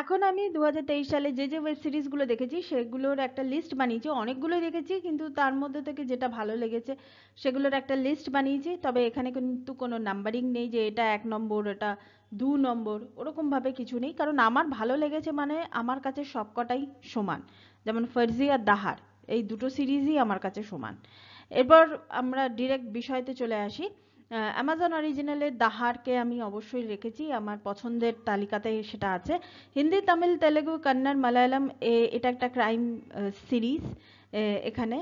এখন আমি দু সালে যে যে ওয়েব সিরিজগুলো দেখেছি সেগুলোর একটা লিস্ট বানিয়েছি অনেকগুলোই দেখেছি কিন্তু তার মধ্যে থেকে যেটা ভালো লেগেছে সেগুলোর একটা লিস্ট বানিয়েছি তবে এখানে কিন্তু কোনো নাম্বারিং নেই যে এটা এক নম্বর এটা দু নম্বর ওরকমভাবে কিছু নেই কারণ আমার ভালো লেগেছে মানে আমার কাছে সবকটাই সমান যেমন ফার্জি আর দাহার এই দুটো সিরিজই আমার কাছে সমান এরপর আমরা ডিরেক্ট বিষয়তে চলে আসি অ্যামাজন অরিজিনালের দাহারকে আমি অবশ্যই রেখেছি আমার পছন্দের তালিকাতে সেটা আছে হিন্দি তামিল তেলেগু কন্নড় মালায়ালাম এটা একটা ক্রাইম সিরিজ এখানে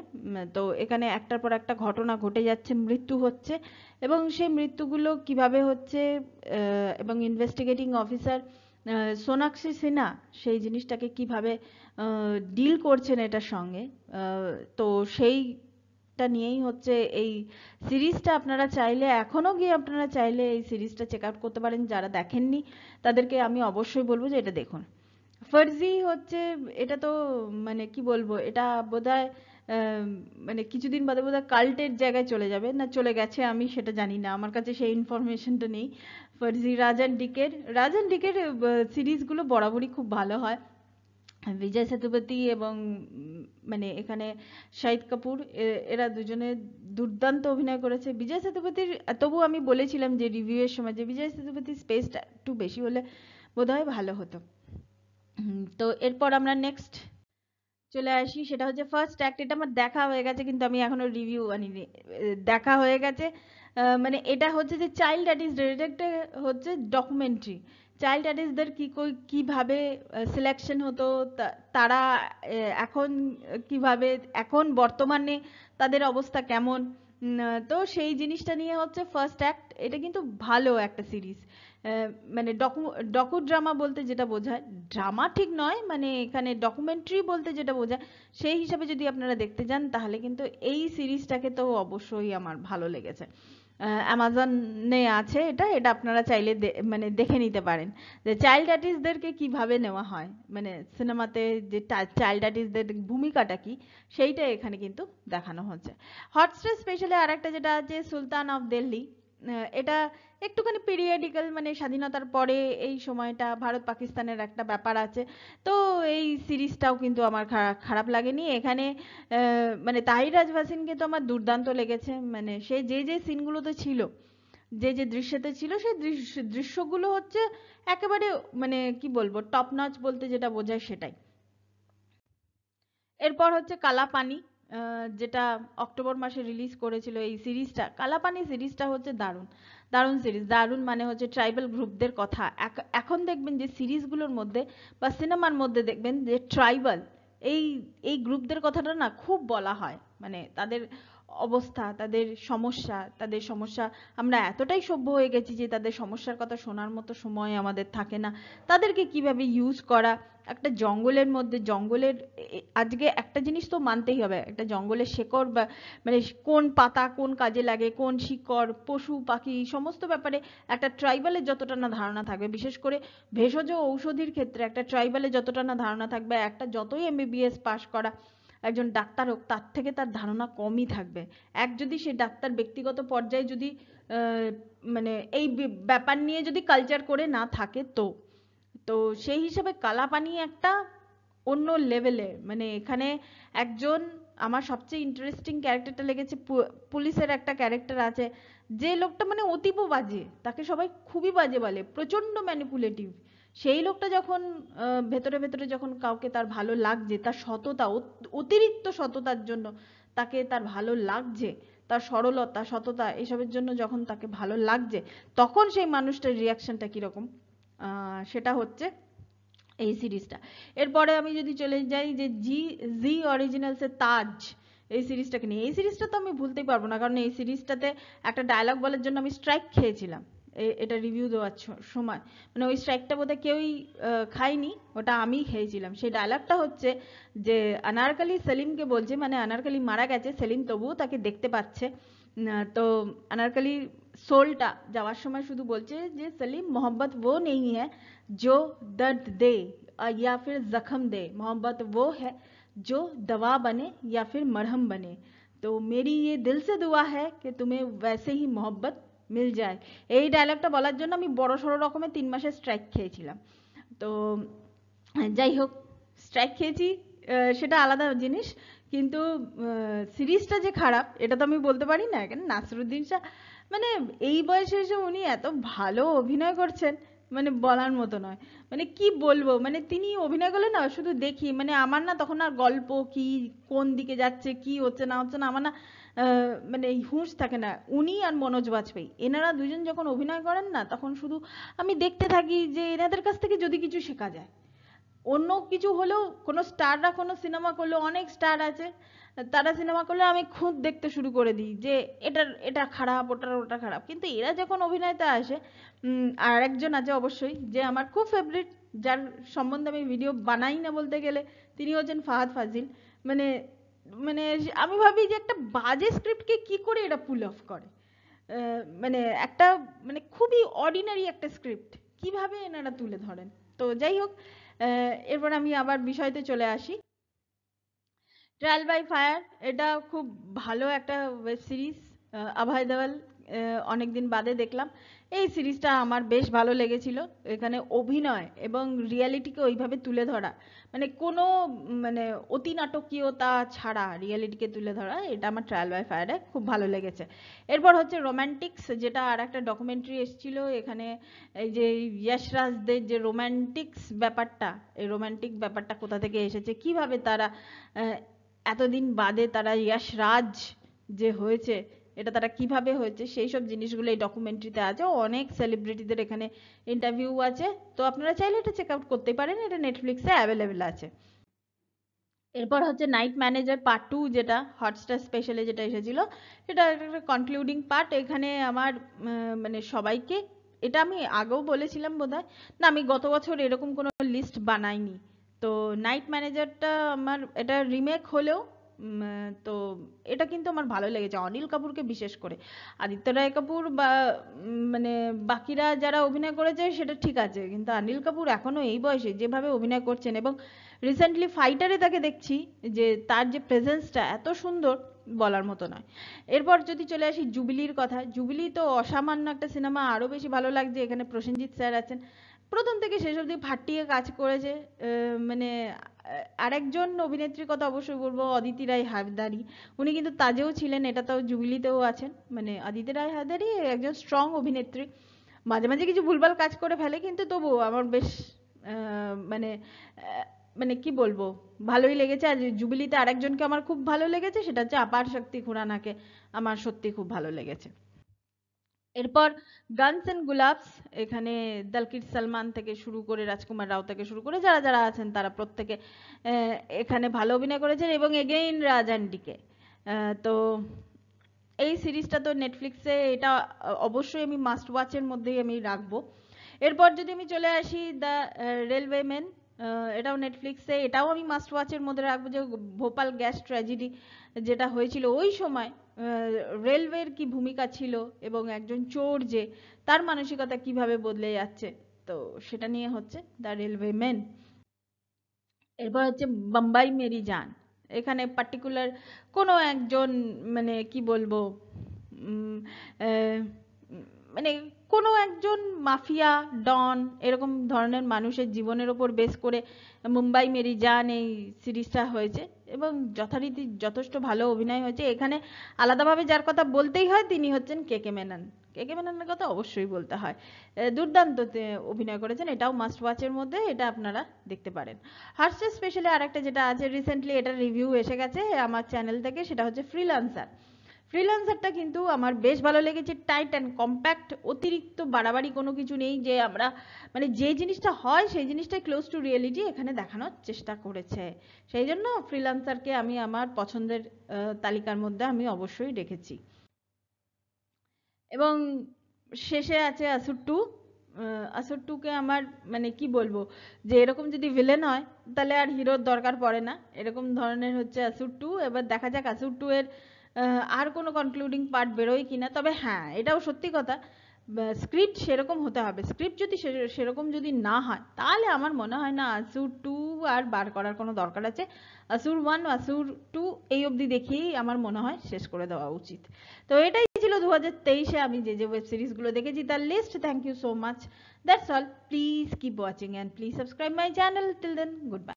তো এখানে একটার পর একটা ঘটনা ঘটে যাচ্ছে মৃত্যু হচ্ছে এবং সেই মৃত্যুগুলো কিভাবে হচ্ছে এবং ইনভেস্টিগেটিং অফিসার সোনাক্ষী সিনহা সেই জিনিসটাকে কিভাবে ডিল করছেন এটার সঙ্গে তো সেই টা নিয়েই হচ্ছে এই সিরিজটা আপনারা চাইলে এখনো গিয়ে আপনারা চাইলে এই সিরিজটা চেক আউট করতে পারেন যারা দেখেননি তাদেরকে আমি অবশ্যই বলবো যে এটা দেখুন ফার্জি হচ্ছে এটা তো মানে কি বলবো এটা বোধহয় মানে কিছুদিন বাদে বোধহয় কাল্টের জায়গায় চলে যাবে না চলে গেছে আমি সেটা জানি না আমার কাছে সেই ইনফরমেশনটা নেই ফার্জি রাজান ডিকের রাজান ডিকের সিরিজগুলো বরাবরই খুব ভালো হয় বিজয় সেতুপতি এবং মানে এখানে শাহিদ কাপুর এরা দুজনে দুর্দান্ত অভিনয় করেছে বিজয় সেতুপতির তবু আমি বলেছিলাম যে রিভিউয়ের সময় যে বিজয় সেতুপতির স্পেসটা একটু বেশি হলে বোধহয় ভালো হতো তো এরপর আমরা নেক্সট চলে আসি সেটা হচ্ছে ফার্স্ট অ্যাক্ট এটা আমার দেখা হয়ে গেছে কিন্তু আমি এখনো রিভিউ আনিনি দেখা হয়ে গেছে মানে এটা হচ্ছে যে চাইল্ড অ্যাট ইজ ডিরেক্টেড হচ্ছে ডকুমেন্টারি চাইল্ড আর্টিস্টদের কি কিভাবে সিলেকশন হতো তারা এখন কিভাবে এখন বর্তমানে তাদের অবস্থা কেমন তো সেই জিনিসটা নিয়ে হচ্ছে ফার্স্ট অ্যাক্ট এটা কিন্তু ভালো একটা সিরিজ মানে ডকু ডকু ড্রামা বলতে যেটা বোঝায় ড্রামা ঠিক নয় মানে এখানে ডকুমেন্টারি বলতে যেটা বোঝায় সেই হিসাবে যদি আপনারা দেখতে যান তাহলে কিন্তু এই সিরিজটাকে তো অবশ্যই আমার ভালো লেগেছে অ্যামাজনে আছে এটা এটা আপনারা চাইলে মানে দেখে নিতে পারেন যে চাইল্ড আর্টিস্টদেরকে কিভাবে নেওয়া হয় মানে সিনেমাতে যে চাইল্ড আর্টিস্টদের ভূমিকাটা কি সেইটা এখানে কিন্তু দেখানো হচ্ছে হটস্টার স্পেশালি আরেকটা যেটা আছে সুলতান অফ দিল্লি এটা একটুখানি পিরিয়ডিক্যাল মানে স্বাধীনতার পরে এই সময়টা ভারত পাকিস্তানের একটা ব্যাপার আছে তো এই সিরিজটাও কিন্তু আমার খারাপ লাগেনি এখানে মানে তাহিরাজ ভাসিনকে তো আমার দুর্দান্ত লেগেছে মানে সে যে যে সিনগুলোতে ছিল যে যে দৃশ্যতে ছিল সেই দৃশ্যগুলো হচ্ছে একেবারে মানে কি বলবো টপ নচ বলতে যেটা বোঝায় সেটাই এরপর হচ্ছে কালাপানি যেটা অক্টোবর মাসে রিলিজ করেছিল এই সিরিজটা কালাপানি সিরিজটা হচ্ছে দারুণ দারুণ সিরিজ দারুণ মানে হচ্ছে ট্রাইবাল গ্রুপদের কথা এখন দেখবেন যে সিরিজগুলোর মধ্যে বা সিনেমার মধ্যে দেখবেন যে ট্রাইবাল এই এই গ্রুপদের কথাটা না খুব বলা হয় মানে তাদের অবস্থা তাদের সমস্যা তাদের সমস্যা আমরা এতটাই সভ্য হয়ে গেছি যে তাদের সমস্যার কথা শোনার মতো সময় আমাদের থাকে না তাদেরকে কিভাবে ইউজ করা একটা জঙ্গলের মধ্যে জঙ্গলের আজকে একটা জিনিস তো মানতেই হবে একটা জঙ্গলের শেকড় বা মানে কোন পাতা কোন কাজে লাগে কোন শিকড় পশু পাখি সমস্ত ব্যাপারে একটা ট্রাইবালের যতটা না ধারণা থাকবে বিশেষ করে ভেষজ ঔষধির ক্ষেত্রে একটা ট্রাইবালের যতটা না ধারণা থাকবে একটা যতই এমবিবিএস পাশ করা একজন ডাক্তার হোক তার থেকে তার ধারণা কমই থাকবে এক যদি সে ডাক্তার ব্যক্তিগত পর্যায়ে যদি মানে এই ব্যাপার নিয়ে যদি কালচার করে না থাকে তো তো সেই হিসাবে কালাপানি একটা অন্য লেভেলে মানে এখানে একজন আমার সবচেয়ে ইন্টারেস্টিং ক্যারেক্টারটা লেগেছে পুলিশের একটা ক্যারেক্টার আছে যে লোকটা মানে অতীব বাজে তাকে সবাই খুবই বাজে বলে প্রচন্ড ম্যানিপুলেটিভ সেই লোকটা যখন ভেতরে ভেতরে যখন কাউকে তার ভালো লাগছে তার সততা অতিরিক্ত সততার জন্য তাকে তার ভালো লাগছে তার সরলতা সততা এসবের জন্য যখন তাকে ভালো লাগছে তখন সেই মানুষটার রিয়াকশনটা কীরকম সেটা হচ্ছে এই সিরিজটা এরপরে আমি যদি চলে যাই যে জি জি অরিজিনালসে তাজ এই সিরিজটাকে নিয়ে এই সিরিজটা তো আমি ভুলতেই পারবো না কারণ এই সিরিজটাতে একটা ডায়লগ বলার জন্য আমি স্ট্রাইক খেয়েছিলাম এটা রিভিউ দাও আচ্ছা সময় মানে ওই স্ট্রাকটা বোধহয় কেউ খাইনি ওটা আমি খেয়েছিলাম সেই ডায়লগটা হচ্ছে যে আনারকলি সেলিমকে बोलছে মানে আনারকলি মারা গেছে সেলিম তবু তাকে দেখতে পাচ্ছে তো আনারকলি সোলটা যাওয়ার সময় শুধু বলছে যে সেলিম मोहब्बत वो नहीं है जो दर्द दे या फिर जख्म दे मोहब्बत वो है जो दवा बने या फिर मरहम बने तो मेरी ये दिल से दुआ है कि तुम्हें वैसे ही मोहब्बत মিল যায় এই ডায়লগটা বলার জন্য আমি বড় সড়ো রকমের তিন মাসের স্ট্রাইক খেয়েছিলাম তো যাই হোক স্ট্রাইক খেয়েছি সেটা আলাদা জিনিস কিন্তু সিরিজটা যে খারাপ এটা তো আমি বলতে পারি না কেন নাসরুদ্দিন শাহ মানে এই বয়সে এসে উনি এত ভালো অভিনয় করছেন মানে বলার মতো নয় মানে কি বলবো মানে তিনি অভিনয় করলে না শুধু দেখি মানে আমার না তখন আর গল্প কি কোন দিকে যাচ্ছে কি হচ্ছে না হচ্ছে না আমার না মানে হুঁশ থাকে না উনি আর মনোজ বাজপেয়ী এনারা দুজন যখন অভিনয় করেন না তখন শুধু আমি দেখতে থাকি যে এনাদের কাছ থেকে যদি কিছু শেখা যায় অন্য কিছু হলেও কোনো স্টাররা কোনো সিনেমা করলেও অনেক স্টার আছে তারা সিনেমা করলে আমি খুঁত দেখতে শুরু করে দিই যে এটার এটা খারাপ ওটার ওটা খারাপ কিন্তু এরা যখন অভিনেতা আসে আর একজন আছে অবশ্যই যে আমার খুব ফেভারিট যার সম্বন্ধে আমি ভিডিও বানাই না বলতে গেলে তিনি হচ্ছেন ফাহাদ ফাজিল মানে মানে আমি ভাবি যে একটা বাজে স্ক্রিপ্টকে কি করে এটা পুল অফ করে মানে একটা মানে খুবই অর্ডিনারি একটা স্ক্রিপ্ট কিভাবে এনারা তুলে ধরেন তো যাই হোক এরপর আমি আবার বিষয়তে চলে আসি ট্রায়াল বাই ফায়ার এটা খুব ভালো একটা ওয়েব সিরিজ অভয় দেওয়াল অনেকদিন বাদে দেখলাম এই সিরিজটা আমার বেশ ভালো লেগেছিল এখানে অভিনয় এবং রিয়ালিটিকে ওইভাবে তুলে ধরা মানে কোনো মানে অতি নাটকীয়তা ছাড়া রিয়ালিটিকে তুলে ধরা এটা আমার ট্রায়াল বাই ফায়ারে খুব ভালো লেগেছে এরপর হচ্ছে রোম্যান্টিক্স যেটা আর একটা ডকুমেন্টারি এসেছিল এখানে এই যে ইয়াশরাজদের যে রোম্যান্টিক্স ব্যাপারটা এই রোম্যান্টিক ব্যাপারটা কোথা থেকে এসেছে কিভাবে তারা এতদিন বাদে তারা রাজ যে হয়েছে এটা তারা কিভাবে হয়েছে সেই সব জিনিসগুলো এই ডকুমেন্টারিতে আছে অনেক সেলিব্রিটিদের এখানে ইন্টারভিউ আছে তো আপনারা চাইলে এটা চেক আউট করতে পারেন এটা নেটফ্লিক্সে অ্যাভেলেবেল আছে এরপর হচ্ছে নাইট ম্যানেজার পার্ট টু যেটা হটস্টার স্পেশালে যেটা এসেছিল সেটা একটা কনক্লুডিং পার্ট এখানে আমার মানে সবাইকে এটা আমি আগেও বলেছিলাম বোধহয় না আমি গত বছর এরকম কোনো লিস্ট বানাইনি তো নাইট ম্যানেজারটা আমার এটা রিমেক হলেও তো এটা কিন্তু আমার ভালো লেগেছে অনিল কাপুরকে বিশেষ করে আদিত্য রায় কাপুর বা মানে বাকিরা যারা অভিনয় করেছে সেটা ঠিক আছে কিন্তু অনিল কাপুর এখনও এই বয়সে যেভাবে অভিনয় করছেন এবং রিসেন্টলি ফাইটারে তাকে দেখছি যে তার যে প্রেজেন্সটা এত সুন্দর বলার মতো নয় এরপর যদি চলে আসি জুবিলির কথা জুবিলি তো অসামান্য একটা সিনেমা আরও বেশি ভালো লাগছে এখানে প্রসেনজিৎ স্যার আছেন প্রথম থেকে শেষ অব্দি ফাটিয়ে কাজ করেছে মানে আরেকজন অভিনেত্রীর কথা অবশ্যই বলবো অদিতি রায় হায়দারি উনি কিন্তু তাজেও ছিলেন এটা তো জুবিলিতেও আছেন মানে অদিতি রায় হায়দারি একজন স্ট্রং অভিনেত্রী মাঝে মাঝে কিছু ভুলভাল কাজ করে ফেলে কিন্তু তবুও আমার বেশ মানে মানে কি বলবো ভালোই লেগেছে আর জুবিলিতে আরেকজনকে আমার খুব ভালো লেগেছে সেটা হচ্ছে আপার শক্তি খুরানাকে আমার সত্যি খুব ভালো লেগেছে এরপর গানস এন্ড গুলাবস এখানে দালকির সালমান থেকে শুরু করে রাজকুমার রাও থেকে শুরু করে যারা যারা আছেন তারা প্রত্যেকে এখানে ভালো অভিনয় করেছেন এবং এগেইন রাজ ডিকে তো এই সিরিজটা তো নেটফ্লিক্সে এটা অবশ্যই আমি মাস্ট ওয়াচের মধ্যেই আমি রাখবো এরপর যদি আমি চলে আসি দ্য রেলওয়েম্যান এটাও নেটফ্লিক্সে এটাও আমি মাস্ট ওয়াচের মধ্যে রাখবো যে ভোপাল গ্যাস ট্র্যাজেডি যেটা হয়েছিল ওই সময় রেলওয়ের কি ভূমিকা ছিল এবং একজন চোর যে তার মানসিকতা কিভাবে বদলে যাচ্ছে তো সেটা নিয়ে হচ্ছে দ্য রেলওয়ে ম্যান এরপর হচ্ছে বাম্বাই মেরি জান এখানে পার্টিকুলার কোনো একজন মানে কি বলবো মানে কোনো একজন মাফিয়া ডন এরকম ধরনের মানুষের জীবনের ওপর বেশ করে মুম্বাই মেরি জান এই সিরিজটা হয়েছে এবং যথারীতি যথেষ্ট ভালো অভিনয় হয়েছে এখানে আলাদাভাবে যার কথা বলতেই হয় তিনি হচ্ছেন কে কে মেনন কে কে মেননের কথা অবশ্যই বলতে হয় দুর্দান্ত অভিনয় করেছেন এটাও মাস্ট ওয়াচের মধ্যে এটা আপনারা দেখতে পারেন হার্সে স্পেশালি আরেকটা যেটা আছে রিসেন্টলি এটা রিভিউ এসে গেছে আমার চ্যানেল থেকে সেটা হচ্ছে ফ্রিলান্সার ফ্রিল্যান্সারটা কিন্তু আমার বেশ ভালো লেগেছে টাইট অ্যান্ড কম্প্যাক্ট অতিরিক্ত বাড়াবাড়ি কোনো কিছু নেই যে আমরা মানে যে জিনিসটা হয় সেই জিনিসটা ক্লোজ টু রিয়েলিটি এখানে দেখানোর চেষ্টা করেছে সেই জন্য ফ্রিল্যান্সারকে আমি আমার পছন্দের তালিকার মধ্যে আমি অবশ্যই রেখেছি এবং শেষে আছে আসুর টু আসুর টুকে আমার মানে কি বলবো যে এরকম যদি ভিলেন হয় তাহলে আর হিরোর দরকার পড়ে না এরকম ধরনের হচ্ছে আসুর টু এবার দেখা যাক আসুর টু এর আর কোনো কনক্লুডিং পার্ট বেরোয় কি না তবে হ্যাঁ এটাও সত্যি কথা স্ক্রিপ্ট সেরকম হতে হবে স্ক্রিপ্ট যদি সেরকম যদি না হয় তাহলে আমার মনে হয় না আসুর টু আর বার করার কোনো দরকার আছে আসুর ওয়ান আসুর টু এই অবধি দেখেই আমার মনে হয় শেষ করে দেওয়া উচিত তো এটাই ছিল দু হাজার তেইশে আমি যে যে ওয়েব সিরিজগুলো দেখেছি তার list thank you so much that's all please keep watching and please subscribe my channel till then good by